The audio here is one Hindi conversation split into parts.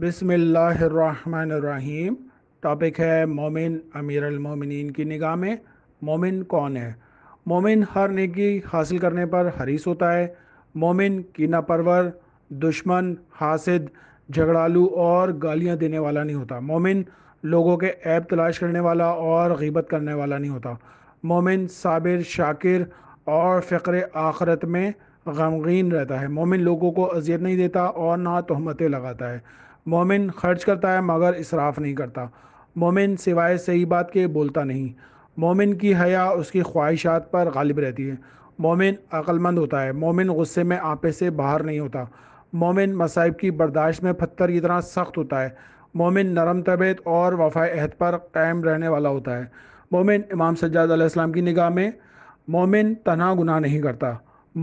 बिसमीम टॉपिक है मोमिन अमीर अलमोमिन की निगाह में मोमिन कौन है मोमिन हर नेकी हासिल करने पर हरीस होता है मोमिन कीना परवर दुश्मन हासिद झगड़ालू और गालियां देने वाला नहीं होता मोमिन लोगों के ऐप तलाश करने वाला और गीबत करने वाला नहीं होता मोमिन साबिर शाकिर और फ़िक्र आखरत में गमगीन रहता है मोमिन लोगों को अजियत नहीं देता और ना तहमतें लगाता है मोमिन खर्च करता है मगर इसराफ नहीं करता मोमिन सिवाय सही बात के बोलता नहीं मोमिन की हया उसकी ख्वाहिशात पर गालिब रहती है मोमिन अक्लमंद होता है मोमिन गुस्से में आपे से बाहर नहीं होता मोमिन मसाइब की बर्दाश्त में पत्थर की तरह सख्त होता है मोमिन नरम तबीयत और वफा अहद पर कायम रहने वाला होता है मोमिन इमाम सज्जाद आसमाम की निगाह में मोमिन तनहा गुनाह नहीं करता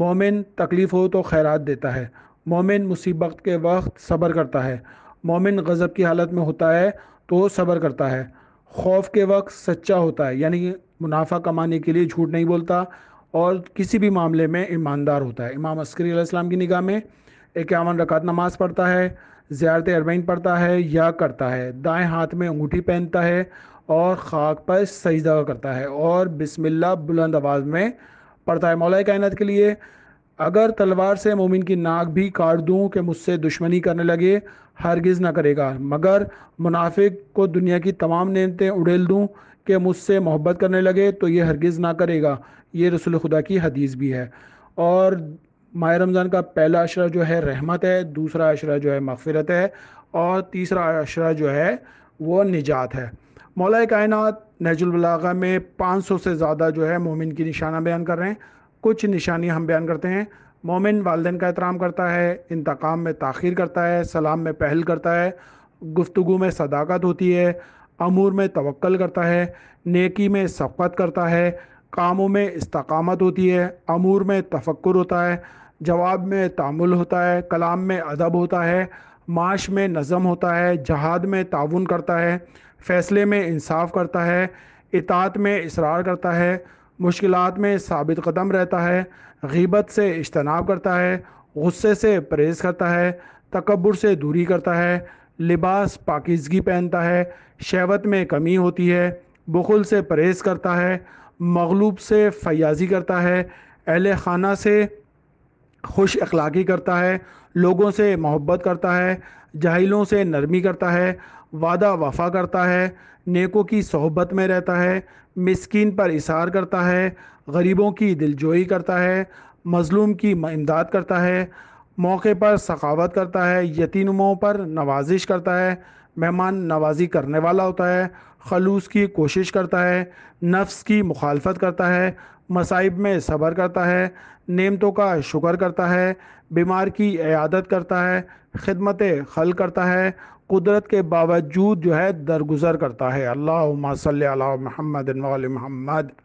मोमिन तकलीफ़ हो तो खैरात देता है मोमिन मुसीबत के वक्त सब्र करता है मोमिन गज़ब की हालत में होता है तो सब्र करता है खौफ के वक्त सच्चा होता है यानी मुनाफा कमाने के लिए झूठ नहीं बोलता और किसी भी मामले में ईमानदार होता है इमाम अस्करी अलैहिस्सलाम की निगाह में इक्यावन रकात नमाज़ पढ़ता है ज़्यारत अरबैन पढ़ता है या करता है दाएं हाथ में अंगूठी पहनता है और खाक पर सजदा करता है और बिस्मिल्लाह बुलंद आवाज़ में पढ़ता है मौल कायनत के लिए अगर तलवार से मोमिन की नाक भी काट दूँ कि मुझसे दुश्मनी करने लगे हरगिज़ ना करेगा मगर मुनाफिक को दुनिया की तमाम नेमतें उड़ेल दूँ कि मुझसे मोहब्बत करने लगे तो ये हरगिज़ ना करेगा ये रसूल खुदा की हदीस भी है और माह रमज़ान का पहला अशरा जो है रहमत है दूसरा अशरा जो है मफ़रत है और तीसरा अशरा जो है वो निजात है मौला कायन नजुलबलागा में 500 से ज़्यादा जो है मोमिन की निशाना बयान कर रहे हैं कुछ निशानियाँ हम बयान करते हैं मोमिन वालदेन का एहतराम करता है इंतकाम में ताखिर करता है सलाम में पहल करता है गुफ्तु में सदाकत होती है अमूर में तवक्ल करता है नेकी में सफ़त करता है कामों में इस्तकामत होती है अमूर में तफक्र होता है जवाब में तामुल होता है कलाम में अदब होता है माश में नज़म होता है जहाद में ताउन करता है फ़ैसले में इंसाफ करता है इतात में इसरार करता है मुश्किल में साबित कदम रहता है गीबत से इजतनाव करता है गुस्से से परहेज़ करता है तकबर से दूरी करता है लिबास पाकिजगी पहनता है शहवत में कमी होती है बखुल से परहेज़ करता है मगलूब से फयाजी करता है अहल खाना से खुश अखलाक़ी करता है लोगों से मोहब्बत करता है जाहिलों से नरमी करता है वादा वफा करता है नेकों की सोहबत में रहता है मिसकीन पर इशार करता है गरीबों की दिलजोई करता है मज़लूम की इमदाद करता है मौके पर सखावत करता है यतीमों पर नवाजिश करता है मेहमान नवाजी करने वाला होता है खलूस की कोशिश करता है नफ्स की मुखालफत करता है मसाइब में सब्र करता है नेमतों का शुक्र करता है बीमार की अयादत करता है खिदमत खल करता है कुदरत के बावजूद जो है दरगुजर करता है अल्लाह महमद महमद